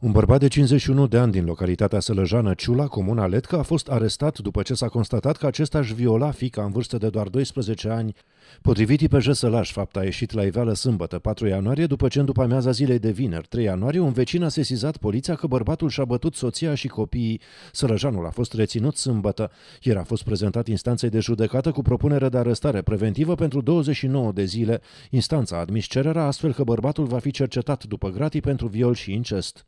Un bărbat de 51 de ani din localitatea sălăjană Ciula, comuna Letcă, a fost arestat după ce s-a constatat că acesta își viola fica în vârstă de doar 12 ani. Potrivit IPJ Sălaș, fapt a ieșit la iveală sâmbătă 4 ianuarie, după ce în după amiaza zilei de vineri 3 ianuarie, un vecin a sesizat poliția că bărbatul și-a bătut soția și copiii. Sălăjanul a fost reținut sâmbătă. Ieri a fost prezentat instanței de judecată cu propunere de arestare preventivă pentru 29 de zile. Instanța a admis cererea astfel că bărbatul va fi cercetat după gratii pentru viol și incest.